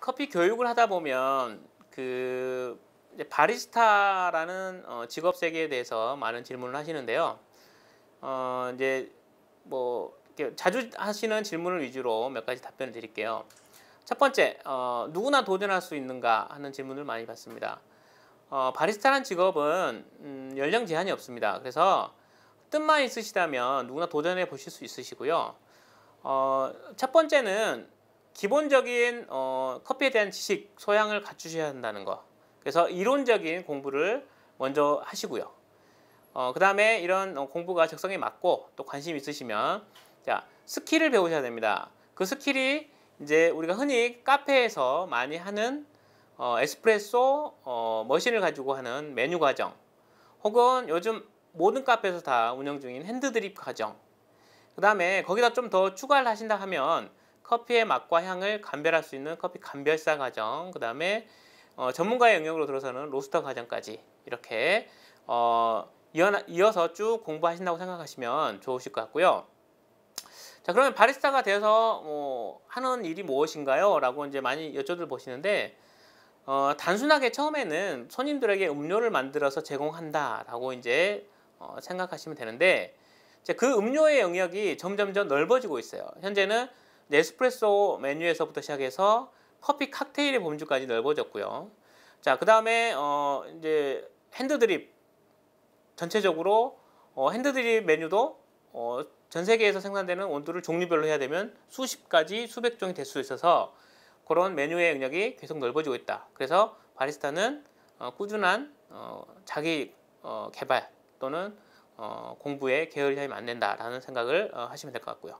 커피 교육을 하다 보면 그 바리스타라는 어 직업 세계에 대해서 많은 질문을 하시는데요. 어 이제 뭐 자주 하시는 질문을 위주로 몇 가지 답변을 드릴게요. 첫 번째, 어 누구나 도전할 수 있는가 하는 질문을 많이 받습니다. 어, 바리스타란 직업은 음 연령 제한이 없습니다. 그래서 뜻만 있으시다면 누구나 도전해 보실 수 있으시고요. 어, 첫 번째는 기본적인 어, 커피에 대한 지식 소양을 갖추셔야 한다는 거. 그래서 이론적인 공부를 먼저 하시고요. 어, 그 다음에 이런 어, 공부가 적성에 맞고 또 관심 있으시면 자 스킬을 배우셔야 됩니다. 그 스킬이 이제 우리가 흔히 카페에서 많이 하는 어, 에스프레소 어, 머신을 가지고 하는 메뉴 과정 혹은 요즘 모든 카페에서 다 운영 중인 핸드드립 과정 그 다음에 거기다 좀 더 추가를 하신다 하면 커피의 맛과 향을 감별할 수 있는 커피 감별사 과정, 그 다음에 어, 전문가의 영역으로 들어서는 로스터 과정까지 이렇게 어, 이어서 쭉 공부하신다고 생각하시면 좋으실 것 같고요. 자 그러면 바리스타가 돼서 뭐 하는 일이 무엇인가요? 라고 이제 많이 여쭤 보시는데 어, 단순하게 처음에는 손님들에게 음료를 만들어서 제공한다 라고 이제 어, 생각하시면 되는데 그 음료의 영역이 점점 넓어지고 있어요. 현재는 네스프레소 메뉴에서부터 시작해서 커피 칵테일의 범주까지 넓어졌고요. 자, 그 다음에 어, 이제 핸드드립 전체적으로 어, 핸드드립 메뉴도 어, 전 세계에서 생산되는 온도를 종류별로 해야 되면 수십 가지, 수백 종이 될 수 있어서 그런 메뉴의 영역이 계속 넓어지고 있다. 그래서 바리스타는 어, 꾸준한 어, 자기 어, 개발 또는 어, 공부에 게을리하면 안 된다라는 생각을 어, 하시면 될 것 같고요.